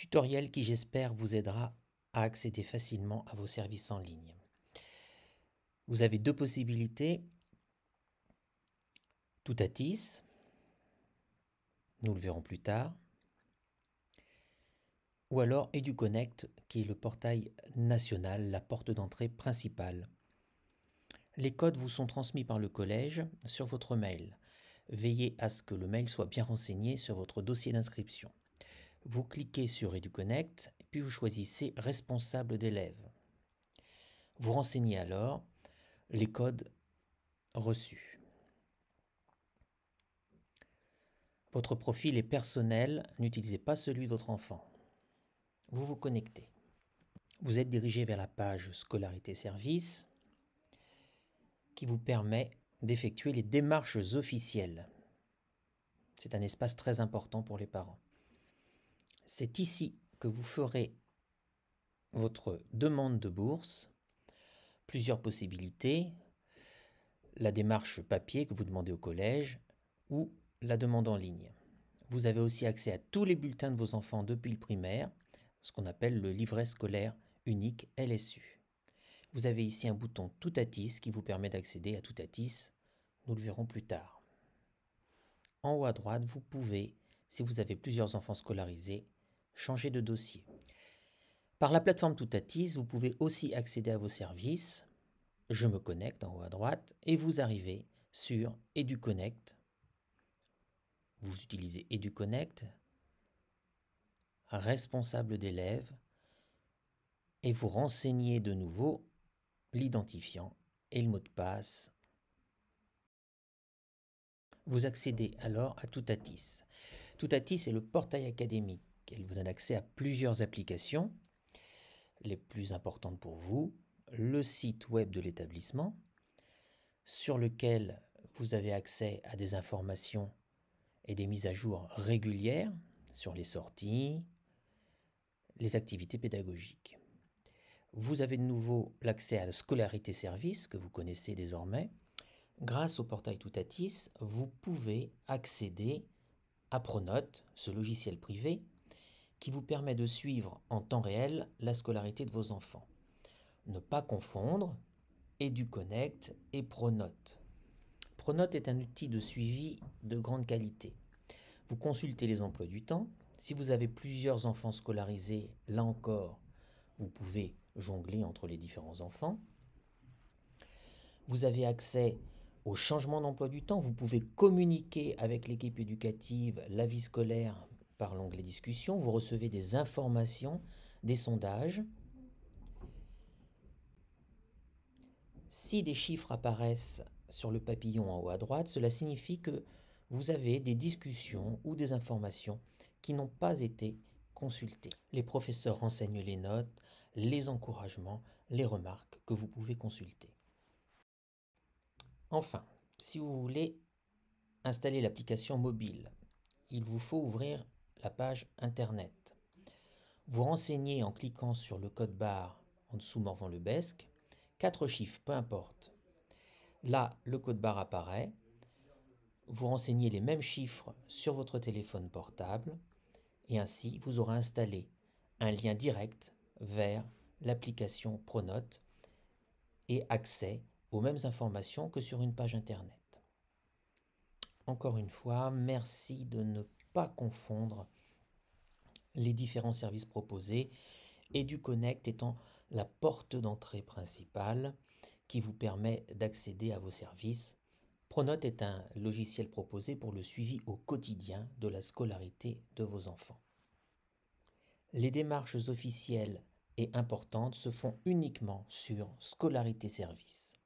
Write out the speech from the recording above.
tutoriel qui j'espère vous aidera à accéder facilement à vos services en ligne. Vous avez deux possibilités. Tout à TIS, nous le verrons plus tard, ou alors EduConnect, qui est le portail national, la porte d'entrée principale. Les codes vous sont transmis par le collège sur votre mail. Veillez à ce que le mail soit bien renseigné sur votre dossier d'inscription. Vous cliquez sur EduConnect, puis vous choisissez Responsable d'élèves. Vous renseignez alors les codes reçus. Votre profil est personnel, n'utilisez pas celui de votre enfant. Vous vous connectez. Vous êtes dirigé vers la page Scolarité Service qui vous permet d'effectuer les démarches officielles. C'est un espace très important pour les parents c'est ici que vous ferez votre demande de bourse. Plusieurs possibilités. La démarche papier que vous demandez au collège ou la demande en ligne. Vous avez aussi accès à tous les bulletins de vos enfants depuis le primaire, ce qu'on appelle le livret scolaire unique LSU. Vous avez ici un bouton Toutatis qui vous permet d'accéder à Toutatis. Nous le verrons plus tard. En haut à droite, vous pouvez, si vous avez plusieurs enfants scolarisés, changer de dossier. Par la plateforme Toutatis, vous pouvez aussi accéder à vos services. Je me connecte en haut à droite et vous arrivez sur EduConnect. Vous utilisez EduConnect, responsable d'élèves, et vous renseignez de nouveau l'identifiant et le mot de passe. Vous accédez alors à Toutatis. Toutatis est le portail académique elle vous donne accès à plusieurs applications, les plus importantes pour vous, le site web de l'établissement, sur lequel vous avez accès à des informations et des mises à jour régulières sur les sorties, les activités pédagogiques. Vous avez de nouveau l'accès à la scolarité service que vous connaissez désormais. Grâce au portail Toutatis, vous pouvez accéder à Pronote, ce logiciel privé, qui vous permet de suivre en temps réel la scolarité de vos enfants. Ne pas confondre EduConnect et Pronote. Pronote est un outil de suivi de grande qualité. Vous consultez les emplois du temps. Si vous avez plusieurs enfants scolarisés, là encore, vous pouvez jongler entre les différents enfants. Vous avez accès au changement d'emploi du temps. Vous pouvez communiquer avec l'équipe éducative, la vie scolaire, par l'onglet discussion, vous recevez des informations, des sondages. Si des chiffres apparaissent sur le papillon en haut à droite, cela signifie que vous avez des discussions ou des informations qui n'ont pas été consultées. Les professeurs renseignent les notes, les encouragements, les remarques que vous pouvez consulter. Enfin, si vous voulez installer l'application mobile, il vous faut ouvrir la page Internet. Vous renseignez en cliquant sur le code barre en dessous le Lebesque, quatre chiffres, peu importe. Là, le code barre apparaît. Vous renseignez les mêmes chiffres sur votre téléphone portable et ainsi vous aurez installé un lien direct vers l'application Pronote et accès aux mêmes informations que sur une page Internet. Encore une fois, merci de ne pas confondre les différents services proposés. EduConnect étant la porte d'entrée principale qui vous permet d'accéder à vos services. Pronote est un logiciel proposé pour le suivi au quotidien de la scolarité de vos enfants. Les démarches officielles et importantes se font uniquement sur Scolarité Service.